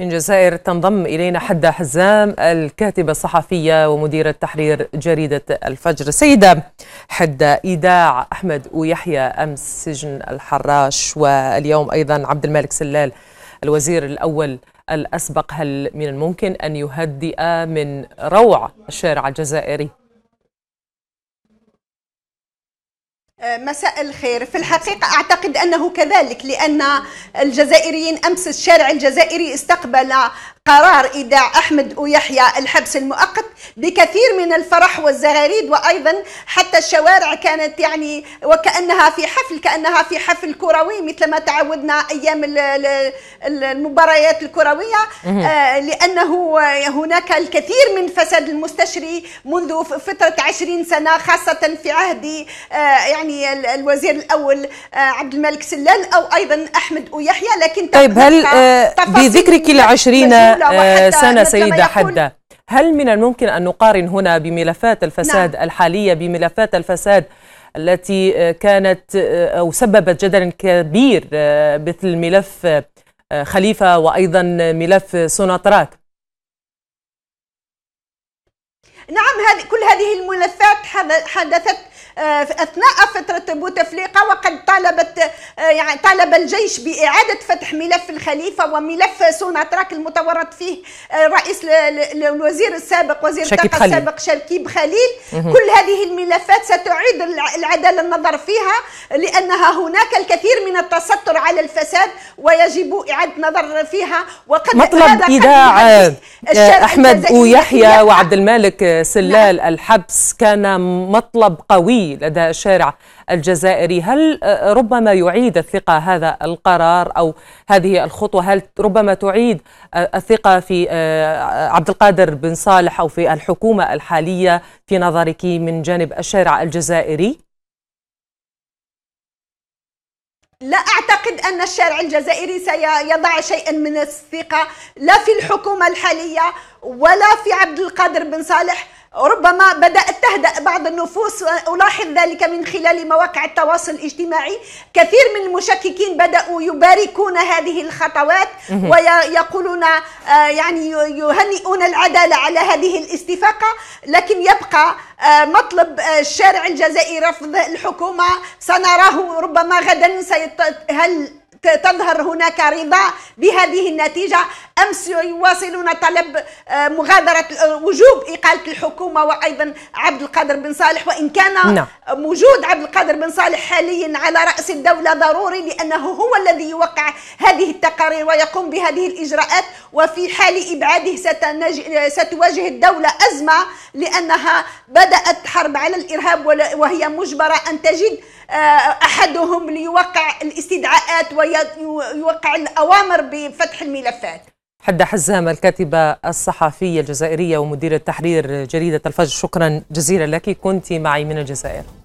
من الجزائر تنضم إلينا حدة حزام الكاتبة الصحفية ومديرة تحرير جريدة الفجر سيدة حدة إيداع أحمد ويحيى أمس سجن الحراش واليوم أيضا عبد الملك سلال الوزير الأول الأسبق هل من الممكن أن يهدئ من روع الشارع الجزائري مساء الخير في الحقيقة أعتقد أنه كذلك لأن الجزائريين أمس الشارع الجزائري استقبل قرار إيداع أحمد ويحيى الحبس المؤقت بكثير من الفرح والزغاريد وأيضا حتى الشوارع كانت يعني وكأنها في حفل كأنها في حفل كروي مثل ما تعودنا أيام المباريات الكروية آه، لأنه هناك الكثير من فساد المستشري منذ فترة عشرين سنة خاصة في عهد آه، يعني يعني الوزير الاول آه، عبد الملك سلال او ايضا احمد ويحيى لكن طيب هل آه، بذكرك ال20 آه، سنه سيده حده هل من الممكن ان نقارن هنا بملفات الفساد نعم. الحاليه بملفات الفساد التي كانت او سببت جدل كبير مثل ملف خليفه وايضا ملف سوناتراك نعم هذه كل هذه الملفات حدثت آه، اثناء فتره بوتفليقه وقد طالبت آه، يعني طالب الجيش باعاده فتح ملف الخليفه وملف سوناتراك المتورط فيه آه، رئيس الوزير السابق وزير الطاقه السابق شركيب خليل كل هذه الملفات ستعيد العداله النظر فيها لانها هناك الكثير من التستر على الفساد ويجب اعاده نظر فيها وقد مطلب ايداع احمد ويحيى وعبد المالك سلال نعم. الحبس كان مطلب قوي لدى الشارع الجزائري هل آه، ربما يعيد الثقة هذا القرار أو هذه الخطوة هل ربما تعيد آه، الثقة في آه، عبد القادر بن صالح أو في الحكومة الحالية في نظرك من جانب الشارع الجزائري؟ لا أعتقد أن الشارع الجزائري سيضع شيئا من الثقة لا في الحكومة الحالية ولا في عبد القادر بن صالح ربما بدأت تهدأ بعض النفوس ألاحظ ذلك من خلال مواقع التواصل الاجتماعي كثير من المشككين بدأوا يباركون هذه الخطوات ويقولون آه، يعني يهنئون العدالة على هذه الاستفاقة لكن يبقى آه، مطلب آه، الشارع الجزائري رفض الحكومة سنراه ربما غدا سيط... هل تظهر هناك رضا بهذه النتيجة أمس يواصلون طلب آه، مغادرة آه، وجوب إقالة الحكومة وأيضا عبد القادر بن صالح وإن كان نعم. وجود عبد القادر بن صالح حاليا على رأس الدولة ضروري لأنه هو الذي يوقع هذه التقارير ويقوم بهذه الإجراءات وفي حال إبعاده ستواجه الدولة أزمة لأنها بدأت حرب على الإرهاب وهي مجبرة أن تجد آه، أحدهم ليوقع الاستدعاءات ويوقع الأوامر بفتح الملفات حدا حزام الكاتبة الصحفية الجزائرية ومديرة تحرير جريدة الفجر شكرا جزيلا لك كنت معي من الجزائر